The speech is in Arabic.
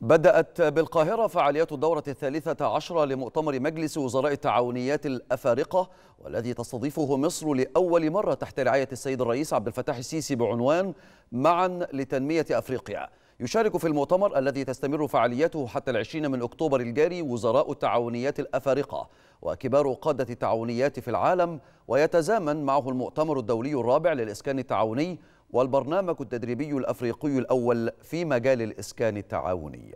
بدأت بالقاهرة فعاليات الدورة الثالثة عشرة لمؤتمر مجلس وزراء التعاونيات الأفارقة والذي تستضيفه مصر لأول مرة تحت رعاية السيد الرئيس عبد الفتاح السيسي بعنوان معا لتنمية أفريقيا يشارك في المؤتمر الذي تستمر فعاليته حتى العشرين من أكتوبر الجاري وزراء التعاونيات الأفارقة وكبار قادة التعاونيات في العالم ويتزامن معه المؤتمر الدولي الرابع للإسكان التعاوني والبرنامج التدريبي الأفريقي الأول في مجال الإسكان التعاوني